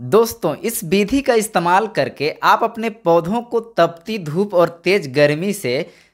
दोस्तों इस विधि का इस्तेमाल करके आप अपने पौधों को तपती धूप और तेज गर्मी से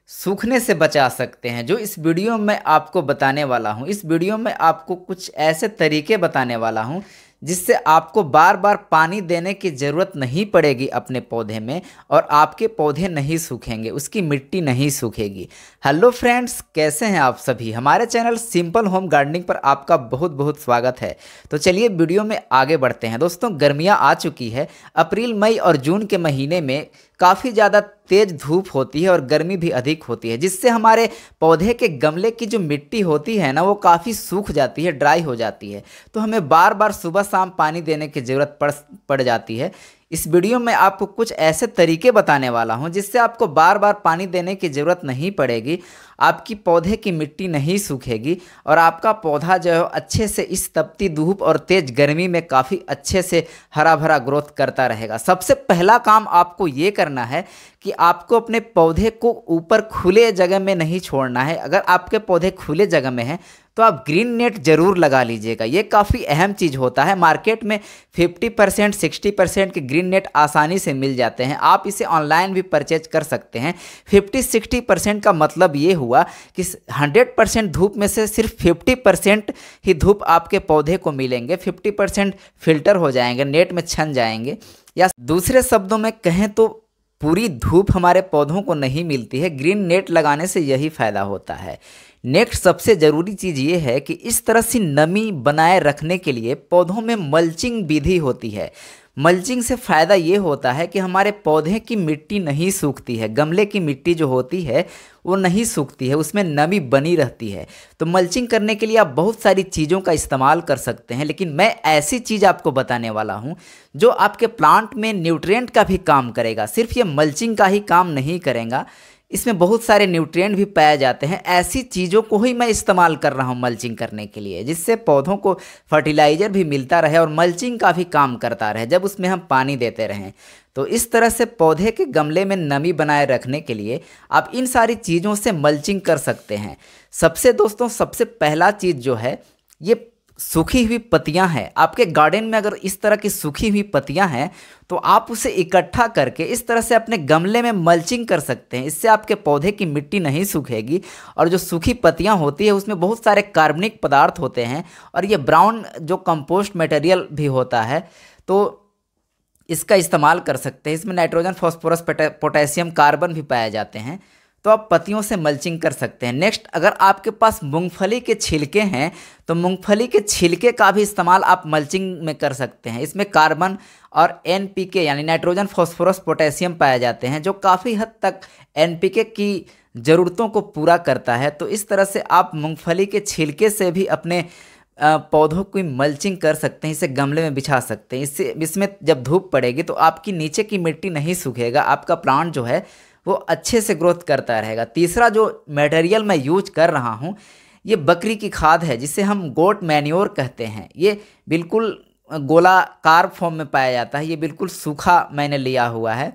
सूखने से बचा सकते हैं जो इस वीडियो में आपको बताने वाला हूँ इस वीडियो में आपको कुछ ऐसे तरीके बताने वाला हूँ जिससे आपको बार बार पानी देने की ज़रूरत नहीं पड़ेगी अपने पौधे में और आपके पौधे नहीं सूखेंगे उसकी मिट्टी नहीं सूखेगी हेलो फ्रेंड्स कैसे हैं आप सभी हमारे चैनल सिंपल होम गार्डनिंग पर आपका बहुत बहुत स्वागत है तो चलिए वीडियो में आगे बढ़ते हैं दोस्तों गर्मियाँ आ चुकी है अप्रैल मई और जून के महीने में काफ़ी ज़्यादा तेज़ धूप होती है और गर्मी भी अधिक होती है जिससे हमारे पौधे के गमले की जो मिट्टी होती है ना वो काफ़ी सूख जाती है ड्राई हो जाती है तो हमें बार बार सुबह शाम पानी देने की ज़रूरत पड़ पड़ जाती है इस वीडियो में आपको कुछ ऐसे तरीके बताने वाला हूं जिससे आपको बार बार पानी देने की ज़रूरत नहीं पड़ेगी आपकी पौधे की मिट्टी नहीं सूखेगी और आपका पौधा जो है अच्छे से इस तपती धूप और तेज़ गर्मी में काफ़ी अच्छे से हरा भरा ग्रोथ करता रहेगा सबसे पहला काम आपको ये करना है कि आपको अपने पौधे को ऊपर खुले जगह में नहीं छोड़ना है अगर आपके पौधे खुले जगह में हैं तो आप ग्रीन नेट जरूर लगा लीजिएगा ये काफ़ी अहम चीज़ होता है मार्केट में 50 परसेंट सिक्सटी परसेंट के ग्रीन नेट आसानी से मिल जाते हैं आप इसे ऑनलाइन भी परचेज कर सकते हैं 50 60 परसेंट का मतलब ये हुआ कि 100 परसेंट धूप में से सिर्फ 50 परसेंट ही धूप आपके पौधे को मिलेंगे 50 परसेंट फिल्टर हो जाएंगे नेट में छन जाएंगे या दूसरे शब्दों में कहें तो पूरी धूप हमारे पौधों को नहीं मिलती है ग्रीन नेट लगाने से यही फ़ायदा होता है नेक्स्ट सबसे ज़रूरी चीज़ ये है कि इस तरह से नमी बनाए रखने के लिए पौधों में मल्चिंग विधि होती है मल्चिंग से फ़ायदा ये होता है कि हमारे पौधे की मिट्टी नहीं सूखती है गमले की मिट्टी जो होती है वो नहीं सूखती है उसमें नमी बनी रहती है तो मल्चिंग करने के लिए आप बहुत सारी चीज़ों का इस्तेमाल कर सकते हैं लेकिन मैं ऐसी चीज़ आपको बताने वाला हूँ जो आपके प्लांट में न्यूट्रिएंट का भी काम करेगा सिर्फ ये मल्चिंग का ही काम नहीं करेगा इसमें बहुत सारे न्यूट्रिएंट भी पाए जाते हैं ऐसी चीज़ों को ही मैं इस्तेमाल कर रहा हूँ मल्चिंग करने के लिए जिससे पौधों को फर्टिलाइज़र भी मिलता रहे और मल्चिंग का भी काम करता रहे जब उसमें हम पानी देते रहें तो इस तरह से पौधे के गमले में नमी बनाए रखने के लिए आप इन सारी चीज़ों से मल्चिंग कर सकते हैं सबसे दोस्तों सबसे पहला चीज़ जो है ये सूखी हुई पत्तियां हैं आपके गार्डन में अगर इस तरह की सूखी हुई पत्तियां हैं तो आप उसे इकट्ठा करके इस तरह से अपने गमले में मल्चिंग कर सकते हैं इससे आपके पौधे की मिट्टी नहीं सूखेगी और जो सूखी पत्तियां होती है उसमें बहुत सारे कार्बनिक पदार्थ होते हैं और ये ब्राउन जो कंपोस्ट मटेरियल भी होता है तो इसका इस्तेमाल कर सकते हैं इसमें नाइट्रोजन फॉस्फोरस पोटेशियम कार्बन भी पाए जाते हैं तो आप पतियों से मल्चिंग कर सकते हैं नेक्स्ट अगर आपके पास मूंगफली के छिलके हैं तो मूंगफली के छिलके का भी इस्तेमाल आप मल्चिंग में कर सकते हैं इसमें कार्बन और एन यानी नाइट्रोजन फॉस्फोरस पोटेशियम पाए जाते हैं जो काफ़ी हद तक एन की ज़रूरतों को पूरा करता है तो इस तरह से आप मूंगफली के छिलके से भी अपने पौधों की मल्चिंग कर सकते हैं इसे गमले में बिछा सकते हैं इससे इसमें जब धूप पड़ेगी तो आपकी नीचे की मिट्टी नहीं सूखेगा आपका प्लांट जो है वो अच्छे से ग्रोथ करता रहेगा तीसरा जो मटेरियल मैं यूज कर रहा हूँ ये बकरी की खाद है जिसे हम गोट मैन्योर कहते हैं ये बिल्कुल गोलाकार फॉर्म में पाया जाता है ये बिल्कुल सूखा मैंने लिया हुआ है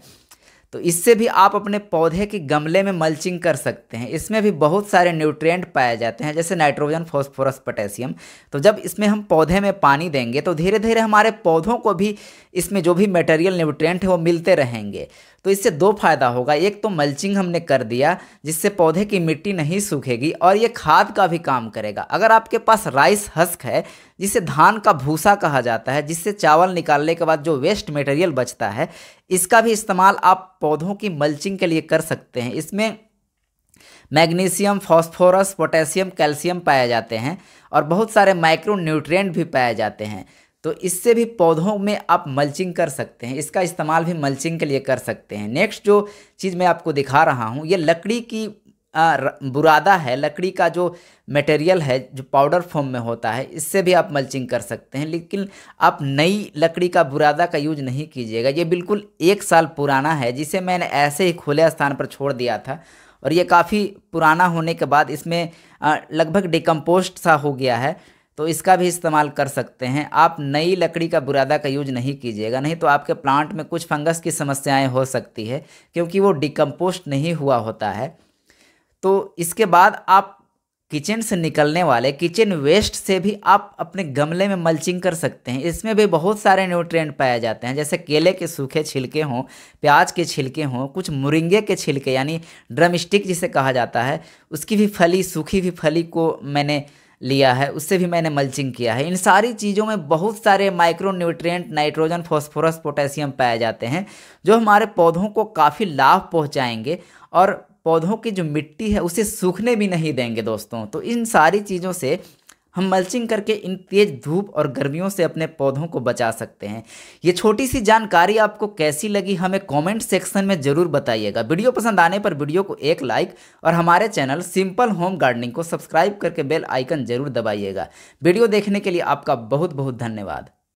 तो इससे भी आप अपने पौधे के गमले में मल्चिंग कर सकते हैं इसमें भी बहुत सारे न्यूट्रिएंट पाए जाते हैं जैसे नाइट्रोजन फॉस्फोरस पोटेशियम तो जब इसमें हम पौधे में पानी देंगे तो धीरे धीरे हमारे पौधों को भी इसमें जो भी मटेरियल न्यूट्रिएंट है वो मिलते रहेंगे तो इससे दो फायदा होगा एक तो मल्चिंग हमने कर दिया जिससे पौधे की मिट्टी नहीं सूखेगी और ये खाद का भी काम करेगा अगर आपके पास राइस हस्क है जिसे धान का भूसा कहा जाता है जिससे चावल निकालने के बाद जो वेस्ट मटेरियल बचता है इसका भी इस्तेमाल आप पौधों की मल्चिंग के लिए कर सकते हैं इसमें मैग्नीशियम फॉस्फोरस पोटेशियम कैल्शियम पाए जाते हैं और बहुत सारे माइक्रो न्यूट्रिएंट भी पाए जाते हैं तो इससे भी पौधों में आप मल्चिंग कर सकते हैं इसका इस्तेमाल भी मल्चिंग के लिए कर सकते हैं नेक्स्ट जो चीज़ मैं आपको दिखा रहा हूँ ये लकड़ी की बुरादा है लकड़ी का जो मटेरियल है जो पाउडर फॉर्म में होता है इससे भी आप मल्चिंग कर सकते हैं लेकिन आप नई लकड़ी का बुरादा का यूज नहीं कीजिएगा ये बिल्कुल एक साल पुराना है जिसे मैंने ऐसे ही खुले स्थान पर छोड़ दिया था और ये काफ़ी पुराना होने के बाद इसमें लगभग डिकम्पोस्ट सा हो गया है तो इसका भी इस्तेमाल कर सकते हैं आप नई लकड़ी का बुरादा का यूज नहीं कीजिएगा नहीं तो आपके प्लांट में कुछ फंगस की समस्याएं हो सकती है क्योंकि वो डिकम्पोस्ट नहीं हुआ होता है तो इसके बाद आप किचन से निकलने वाले किचन वेस्ट से भी आप अपने गमले में मल्चिंग कर सकते हैं इसमें भी बहुत सारे न्यूट्रिएंट पाए जाते हैं जैसे केले के सूखे छिलके हों प्याज के छिलके हों कुछ मुरिंगे के छिलके यानी ड्रम स्टिक जिसे कहा जाता है उसकी भी फली सूखी भी फली को मैंने लिया है उससे भी मैंने मल्चिंग किया है इन सारी चीज़ों में बहुत सारे माइक्रो नाइट्रोजन फॉस्फोरस पोटेशियम पाए जाते हैं जो हमारे पौधों को काफ़ी लाभ पहुँचाएंगे और पौधों की जो मिट्टी है उसे सूखने भी नहीं देंगे दोस्तों तो इन सारी चीज़ों से हम मल्चिंग करके इन तेज़ धूप और गर्मियों से अपने पौधों को बचा सकते हैं ये छोटी सी जानकारी आपको कैसी लगी हमें कमेंट सेक्शन में ज़रूर बताइएगा वीडियो पसंद आने पर वीडियो को एक लाइक और हमारे चैनल सिंपल होम गार्डनिंग को सब्सक्राइब करके बेल आइकन ज़रूर दबाइएगा वीडियो देखने के लिए आपका बहुत बहुत धन्यवाद